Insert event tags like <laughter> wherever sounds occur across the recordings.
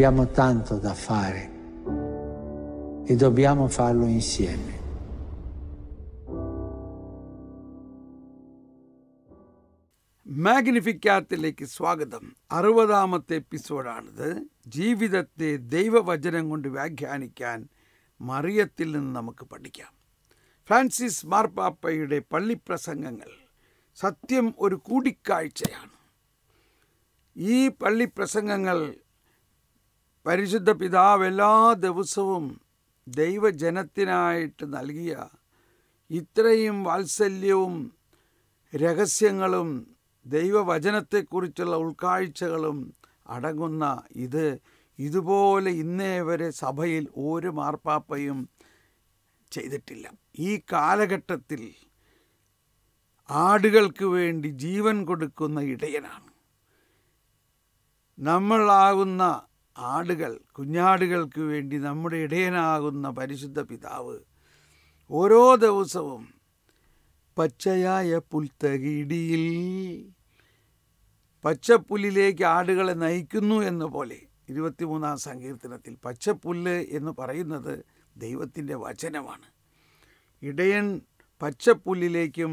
Abbiamo tanto da fare e dobbiamo farlo insieme. മാഗ്നിഫിക്കാത്തിലേക്ക് സ്വാഗതം അറുപതാമത്തെ എപ്പിസോഡാണിത് ജീവിതത്തെ ദൈവവചനം കൊണ്ട് വ്യാഖ്യാനിക്കാൻ മറിയത്തിൽ നിന്ന് നമുക്ക് പഠിക്കാം ഫ്രാൻസിസ് മാർപ്പാപ്പയുടെ പള്ളിപ്രസംഗങ്ങൾ സത്യം ഒരു കൂടിക്കാഴ്ചയാണ് ഈ പള്ളിപ്രസംഗങ്ങൾ പരിശുദ്ധ പിതാവ് എല്ലാ ദിവസവും ദൈവജനത്തിനായിട്ട് നൽകിയ ഇത്രയും വാത്സല്യവും രഹസ്യങ്ങളും ദൈവവചനത്തെക്കുറിച്ചുള്ള ഉൾക്കാഴ്ചകളും അടങ്ങുന്ന ഇത് ഇതുപോലെ ഇന്നേ വരെ സഭയിൽ ഒരു മാർപ്പാപ്പയും ചെയ്തിട്ടില്ല ഈ കാലഘട്ടത്തിൽ ആടുകൾക്ക് വേണ്ടി ജീവൻ കൊടുക്കുന്ന ഇടയനാണ് നമ്മളാകുന്ന ആടുകൾ കുഞ്ഞാടുകൾക്ക് വേണ്ടി നമ്മുടെ ഇടയനാകുന്ന പരിശുദ്ധ പിതാവ് ഓരോ ദിവസവും പച്ചയായ പുൽത്തകിടിയിൽ പച്ചപ്പുല്ലിലേക്ക് ആടുകളെ നയിക്കുന്നു എന്ന പോലെ ഇരുപത്തിമൂന്നാം സങ്കീർത്തനത്തിൽ പച്ചപ്പുല്ല് എന്ന് പറയുന്നത് ദൈവത്തിൻ്റെ വചനമാണ് ഇടയൻ പച്ചപ്പുല്ലിലേക്കും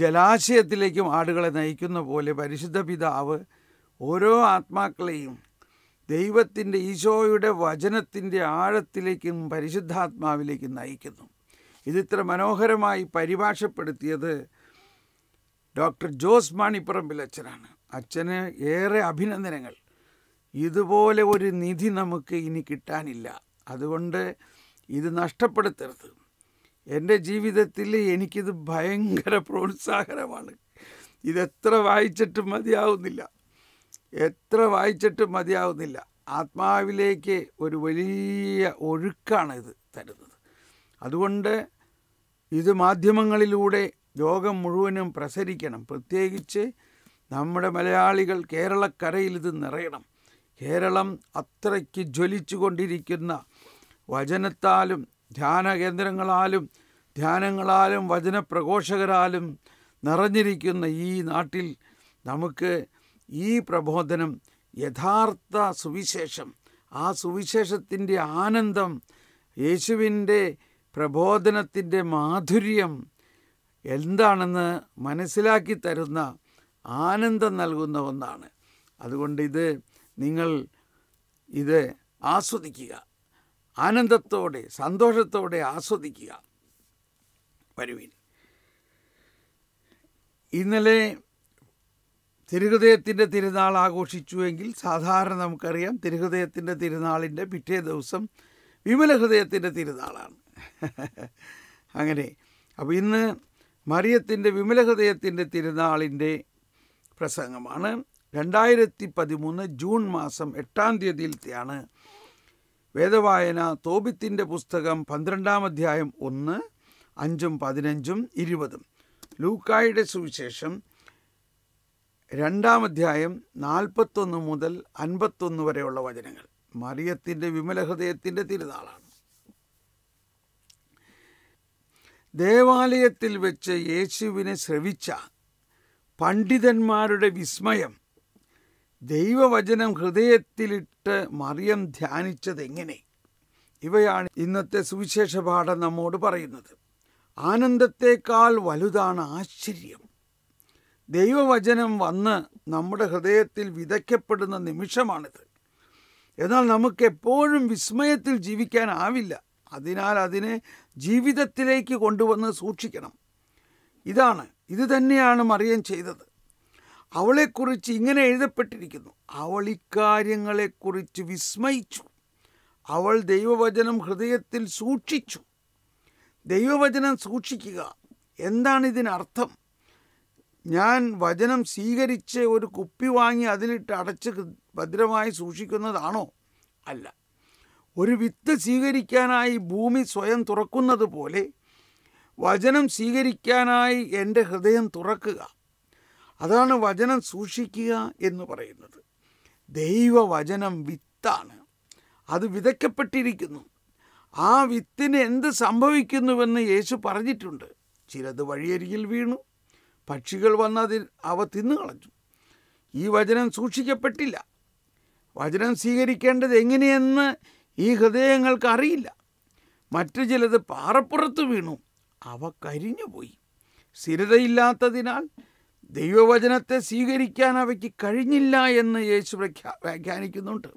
ജലാശയത്തിലേക്കും ആടുകളെ നയിക്കുന്ന പോലെ പരിശുദ്ധ പിതാവ് ഓരോ ആത്മാക്കളെയും ദൈവത്തിൻ്റെ ഈശോയുടെ വചനത്തിൻ്റെ ആഴത്തിലേക്കും പരിശുദ്ധാത്മാവിലേക്കും നയിക്കുന്നു ഇതിത്ര മനോഹരമായി പരിഭാഷപ്പെടുത്തിയത് ഡോക്ടർ ജോസ് മാണിപ്പറമ്പിൽ അച്ഛനാണ് അച്ഛന് ഏറെ അഭിനന്ദനങ്ങൾ ഇതുപോലെ ഒരു നിധി നമുക്ക് ഇനി കിട്ടാനില്ല അതുകൊണ്ട് ഇത് നഷ്ടപ്പെടുത്തരുത് എൻ്റെ ജീവിതത്തിൽ എനിക്കിത് ഭയങ്കര പ്രോത്സാഹനമാണ് ഇതെത്ര വായിച്ചിട്ടും മതിയാവുന്നില്ല എത്ര വായിച്ചിട്ടും മതിയാവുന്നില്ല ആത്മാവിലേക്ക് ഒരു വലിയ ഒഴുക്കാണ് ഇത് തരുന്നത് അതുകൊണ്ട് ഇത് മാധ്യമങ്ങളിലൂടെ ലോകം മുഴുവനും പ്രസരിക്കണം പ്രത്യേകിച്ച് നമ്മുടെ മലയാളികൾ കേരളക്കരയിൽ ഇത് നിറയണം കേരളം അത്രയ്ക്ക് ജ്വലിച്ചു കൊണ്ടിരിക്കുന്ന വചനത്താലും ധ്യാന കേന്ദ്രങ്ങളാലും ധ്യാനങ്ങളാലും വചനപ്രഘോഷകരാലും നിറഞ്ഞിരിക്കുന്ന ഈ നാട്ടിൽ നമുക്ക് ഈ പ്രബോധനം യഥാർത്ഥ സുവിശേഷം ആ സുവിശേഷത്തിൻ്റെ ആനന്ദം യേശുവിൻ്റെ പ്രബോധനത്തിൻ്റെ മാധുര്യം എന്താണെന്ന് മനസ്സിലാക്കി തരുന്ന ആനന്ദം നൽകുന്ന ഒന്നാണ് അതുകൊണ്ട് ഇത് നിങ്ങൾ ഇത് ആസ്വദിക്കുക ആനന്ദത്തോടെ സന്തോഷത്തോടെ ആസ്വദിക്കുക വരുവിൻ ഇന്നലെ തിരുഹൃദയത്തിൻ്റെ തിരുനാൾ ആഘോഷിച്ചുവെങ്കിൽ സാധാരണ നമുക്കറിയാം തിരുഹൃദയത്തിൻ്റെ തിരുനാളിൻ്റെ പിറ്റേ ദിവസം വിമല ഹൃദയത്തിൻ്റെ തിരുനാളാണ് <laughs> അങ്ങനെ അപ്പോൾ ഇന്ന് മറിയത്തിൻ്റെ വിമല ഹൃദയത്തിൻ്റെ തിരുനാളിൻ്റെ പ്രസംഗമാണ് രണ്ടായിരത്തി പതിമൂന്ന് ജൂൺ മാസം എട്ടാം തീയതിയിലത്തെയാണ് വേദവായന തോബിത്തിൻ്റെ പുസ്തകം പന്ത്രണ്ടാം അധ്യായം ഒന്ന് അഞ്ചും പതിനഞ്ചും ഇരുപതും ലൂക്കായുടെ സുവിശേഷം രണ്ടാം അധ്യായം നാൽപ്പത്തൊന്ന് മുതൽ അൻപത്തൊന്ന് വരെയുള്ള വചനങ്ങൾ മറിയത്തിൻ്റെ വിമല ഹൃദയത്തിൻ്റെ തിരുനാളാണ് ദേവാലയത്തിൽ വെച്ച് യേശുവിനെ ശ്രവിച്ച പണ്ഡിതന്മാരുടെ വിസ്മയം ദൈവവചനം ഹൃദയത്തിലിട്ട് മറിയം ധ്യാനിച്ചതെങ്ങനെ ഇവയാണ് ഇന്നത്തെ സുവിശേഷ പാഠം നമ്മോട് പറയുന്നത് ആനന്ദത്തേക്കാൾ വലുതാണ് ആശ്ചര്യം ദൈവവചനം വന്ന് നമ്മുടെ ഹൃദയത്തിൽ വിതയ്ക്കപ്പെടുന്ന നിമിഷമാണിത് എന്നാൽ നമുക്ക് എപ്പോഴും വിസ്മയത്തിൽ ജീവിക്കാനാവില്ല അതിനാൽ അതിനെ ജീവിതത്തിലേക്ക് കൊണ്ടുവന്ന് സൂക്ഷിക്കണം ഇതാണ് ഇത് തന്നെയാണ് മറിയം ചെയ്തത് അവളെക്കുറിച്ച് ഇങ്ങനെ എഴുതപ്പെട്ടിരിക്കുന്നു അവൾ ഇക്കാര്യങ്ങളെക്കുറിച്ച് വിസ്മയിച്ചു അവൾ ദൈവവചനം ഹൃദയത്തിൽ സൂക്ഷിച്ചു ദൈവവചനം സൂക്ഷിക്കുക എന്താണ് ഇതിനർത്ഥം ഞാൻ വചനം സ്വീകരിച്ച് ഒരു കുപ്പി വാങ്ങി അതിലിട്ട് അടച്ച് ഭദ്രമായി സൂക്ഷിക്കുന്നതാണോ അല്ല ഒരു വിത്ത് സ്വീകരിക്കാനായി ഭൂമി സ്വയം തുറക്കുന്നത് പോലെ വചനം സ്വീകരിക്കാനായി എൻ്റെ ഹൃദയം തുറക്കുക അതാണ് വചനം സൂക്ഷിക്കുക എന്ന് പറയുന്നത് ദൈവവചനം വിത്താണ് അത് വിതയ്ക്കപ്പെട്ടിരിക്കുന്നു ആ വിത്തിന് എന്ത് സംഭവിക്കുന്നുവെന്ന് യേശു പറഞ്ഞിട്ടുണ്ട് ചിലത് വഴിയരികിൽ വീണു പക്ഷികൾ വന്നതിൽ അവ തിന്നുകളഞ്ഞു ഈ വചനം സൂക്ഷിക്കപ്പെട്ടില്ല വചനം സ്വീകരിക്കേണ്ടത് എങ്ങനെയെന്ന് ഈ ഹൃദയങ്ങൾക്ക് അറിയില്ല മറ്റു ചിലത് പാറപ്പുറത്ത് വീണു അവ കരിഞ്ഞുപോയി സ്ഥിരതയില്ലാത്തതിനാൽ ദൈവവചനത്തെ സ്വീകരിക്കാൻ അവയ്ക്ക് കഴിഞ്ഞില്ല എന്ന് യേശു പ്രഖ്യാ വ്യാഖ്യാനിക്കുന്നുണ്ട്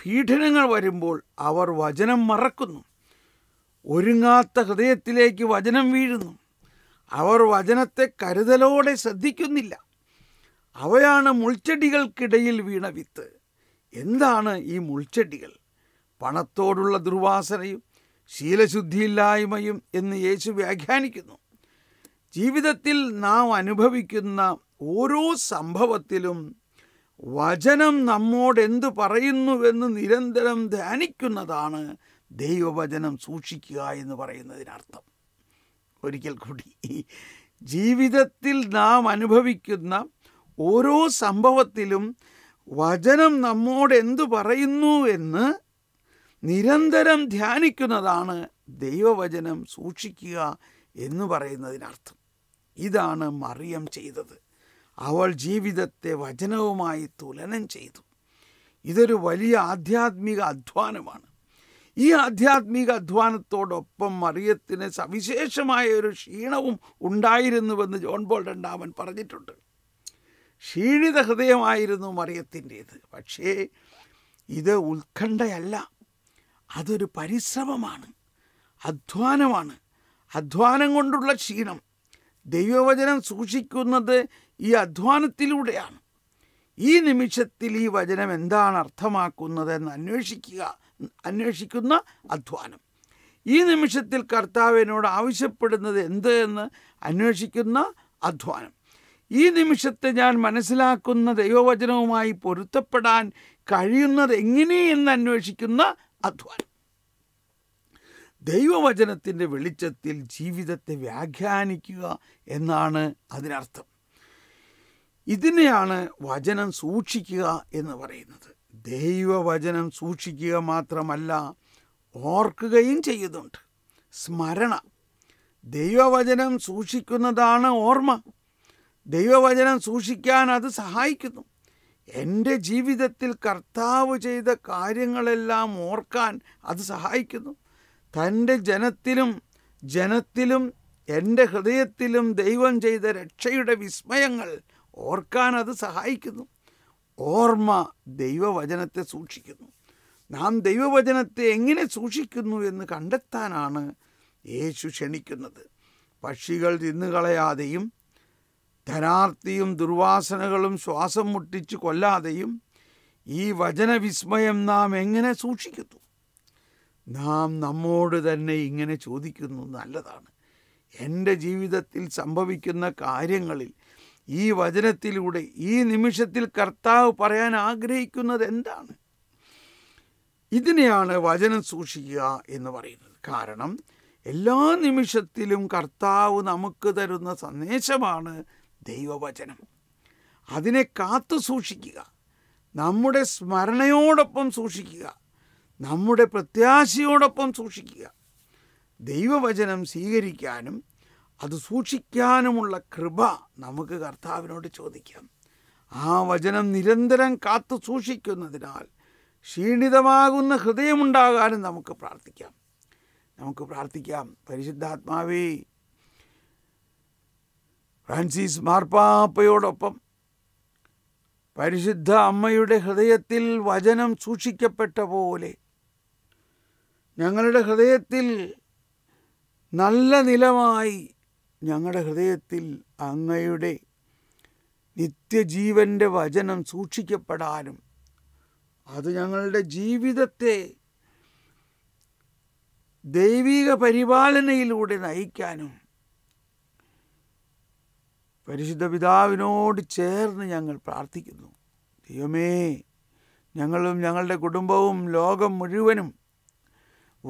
പീഡനങ്ങൾ വരുമ്പോൾ അവർ വചനം മറക്കുന്നു ഒരുങ്ങാത്ത ഹൃദയത്തിലേക്ക് വചനം വീഴുന്നു അവർ വചനത്തെ കരുതലോടെ ശ്രദ്ധിക്കുന്നില്ല അവയാണ് മുൾച്ചെടികൾക്കിടയിൽ വീണ വിത്ത് എന്താണ് ഈ മുൾച്ചെടികൾ പണത്തോടുള്ള ദുർവാസനയും ശീലശുദ്ധിയില്ലായ്മയും എന്ന് യേശു വ്യാഖ്യാനിക്കുന്നു ജീവിതത്തിൽ നാം അനുഭവിക്കുന്ന ഓരോ സംഭവത്തിലും വചനം നമ്മോട് എന്തു പറയുന്നുവെന്ന് നിരന്തരം ധ്യാനിക്കുന്നതാണ് ദൈവവചനം സൂക്ഷിക്കുക എന്ന് പറയുന്നതിനർത്ഥം ഒരിക്കൽ കൂടി ജീവിതത്തിൽ നാം അനുഭവിക്കുന്ന ഓരോ സംഭവത്തിലും വചനം നമ്മോട് എന്തു പറയുന്നു എന്ന് നിരന്തരം ധ്യാനിക്കുന്നതാണ് ദൈവവചനം സൂക്ഷിക്കുക എന്ന് പറയുന്നതിനർത്ഥം ഇതാണ് മറിയം ചെയ്തത് അവൾ ജീവിതത്തെ വചനവുമായി തുലനം ചെയ്തു ഇതൊരു വലിയ ആധ്യാത്മിക അധ്വാനമാണ് ഈ ആധ്യാത്മിക അധ്വാനത്തോടൊപ്പം മറിയത്തിന് സവിശേഷമായ ഒരു ക്ഷീണവും ഉണ്ടായിരുന്നുവെന്ന് ജോൺ ബോൾ രണ്ടാമൻ പറഞ്ഞിട്ടുണ്ട് ക്ഷീണിത ഹൃദയമായിരുന്നു മറിയത്തിൻ്റേത് പക്ഷേ ഇത് ഉത്കണ്ഠയല്ല അതൊരു പരിശ്രമമാണ് അധ്വാനമാണ് അധ്വാനം കൊണ്ടുള്ള ക്ഷീണം ദൈവവചനം സൂക്ഷിക്കുന്നത് ഈ അധ്വാനത്തിലൂടെയാണ് ഈ നിമിഷത്തിൽ ഈ വചനം എന്താണ് അർത്ഥമാക്കുന്നതെന്ന് അന്വേഷിക്കുക അന്വേഷിക്കുന്ന അധ്വാനം ഈ നിമിഷത്തിൽ കർത്താവിനോട് ആവശ്യപ്പെടുന്നത് എന്ത് എന്ന് അന്വേഷിക്കുന്ന അധ്വാനം ഈ നിമിഷത്തെ ഞാൻ മനസ്സിലാക്കുന്ന ദൈവവചനവുമായി പൊരുത്തപ്പെടാൻ കഴിയുന്നത് എങ്ങനെയെന്ന് അന്വേഷിക്കുന്ന അധ്വാനം ദൈവവചനത്തിൻ്റെ വെളിച്ചത്തിൽ ജീവിതത്തെ വ്യാഖ്യാനിക്കുക എന്നാണ് അതിനർത്ഥം ഇതിനെയാണ് വചനം സൂക്ഷിക്കുക എന്ന് പറയുന്നത് ദൈവവചനം സൂക്ഷിക്കുക മാത്രമല്ല ഓർക്കുകയും ചെയ്യുന്നുണ്ട് സ്മരണ ദൈവവചനം സൂക്ഷിക്കുന്നതാണ് ഓർമ്മ ദൈവവചനം സൂക്ഷിക്കാൻ അത് സഹായിക്കുന്നു എൻ്റെ ജീവിതത്തിൽ കർത്താവ് ചെയ്ത കാര്യങ്ങളെല്ലാം ഓർക്കാൻ അത് സഹായിക്കുന്നു തൻ്റെ ജനത്തിലും ജനത്തിലും എൻ്റെ ഹൃദയത്തിലും ദൈവം ചെയ്ത രക്ഷയുടെ വിസ്മയങ്ങൾ ഓർക്കാൻ അത് സഹായിക്കുന്നു ഓർമ്മ ദൈവവചനത്തെ സൂക്ഷിക്കുന്നു നാം ദൈവവചനത്തെ എങ്ങനെ സൂക്ഷിക്കുന്നു എന്ന് കണ്ടെത്താനാണ് യേശു ക്ഷണിക്കുന്നത് പക്ഷികൾ തിന്നുകളയാതെയും ധനാർത്ഥിയും ദുർവാസനകളും ശ്വാസം മുട്ടിച്ച് കൊല്ലാതെയും ഈ വചനവിസ്മയം നാം എങ്ങനെ സൂക്ഷിക്കുന്നു നാം നമ്മോട് തന്നെ ഇങ്ങനെ ചോദിക്കുന്നു നല്ലതാണ് എൻ്റെ ജീവിതത്തിൽ സംഭവിക്കുന്ന കാര്യങ്ങളിൽ ഈ വചനത്തിലൂടെ ഈ നിമിഷത്തിൽ കർത്താവ് പറയാൻ ആഗ്രഹിക്കുന്നത് എന്താണ് ഇതിനെയാണ് വചനം സൂക്ഷിക്കുക എന്ന് പറയുന്നത് കാരണം എല്ലാ നിമിഷത്തിലും കർത്താവ് നമുക്ക് തരുന്ന സന്ദേശമാണ് ദൈവവചനം അതിനെ കാത്തു സൂക്ഷിക്കുക നമ്മുടെ സ്മരണയോടൊപ്പം സൂക്ഷിക്കുക നമ്മുടെ പ്രത്യാശയോടൊപ്പം സൂക്ഷിക്കുക ദൈവവചനം സ്വീകരിക്കാനും അത് സൂക്ഷിക്കാനുമുള്ള കൃപ നമുക്ക് കർത്താവിനോട് ചോദിക്കാം ആ വചനം നിരന്തരം കാത്തു സൂക്ഷിക്കുന്നതിനാൽ ക്ഷീണിതമാകുന്ന ഹൃദയമുണ്ടാകാനും നമുക്ക് പ്രാർത്ഥിക്കാം നമുക്ക് പ്രാർത്ഥിക്കാം പരിശുദ്ധാത്മാവേ ഫ്രാൻസിസ് മാർപ്പാപ്പയോടൊപ്പം പരിശുദ്ധ അമ്മയുടെ ഹൃദയത്തിൽ വചനം സൂക്ഷിക്കപ്പെട്ട പോലെ ഞങ്ങളുടെ ഹൃദയത്തിൽ നല്ല നിലമായി ഞങ്ങളുടെ ഹൃദയത്തിൽ അങ്ങയുടെ നിത്യജീവൻ്റെ വചനം സൂക്ഷിക്കപ്പെടാനും അത് ഞങ്ങളുടെ ജീവിതത്തെ ദൈവിക പരിപാലനയിലൂടെ നയിക്കാനും പരിശുദ്ധ പിതാവിനോട് ചേർന്ന് ഞങ്ങൾ പ്രാർത്ഥിക്കുന്നു ദൈവമേ ഞങ്ങളും ഞങ്ങളുടെ കുടുംബവും ലോകം മുഴുവനും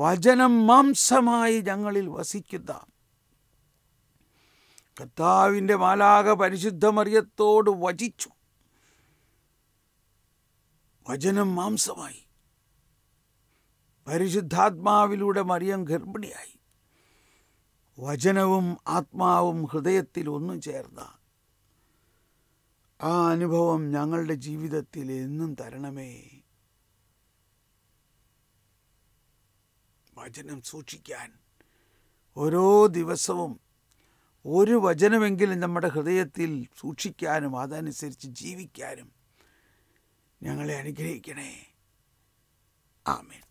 വചനം മാംസമായി ഞങ്ങളിൽ വസിക്കുന്ന കർത്താവിൻ്റെ മാലാക മറിയത്തോട് വചിച്ചു വചനം മാംസമായി പരിശുദ്ധാത്മാവിലൂടെ മറിയം ഗർഭിണിയായി വചനവും ആത്മാവും ഹൃദയത്തിൽ ഒന്നു ചേർന്ന ആ അനുഭവം ഞങ്ങളുടെ ജീവിതത്തിൽ എന്നും തരണമേ വചനം സൂക്ഷിക്കാൻ ഓരോ ദിവസവും ഒരു വചനമെങ്കിലും നമ്മുടെ ഹൃദയത്തിൽ സൂക്ഷിക്കാനും അതനുസരിച്ച് ജീവിക്കാനും ഞങ്ങളെ അനുഗ്രഹിക്കണേ ആമേൻ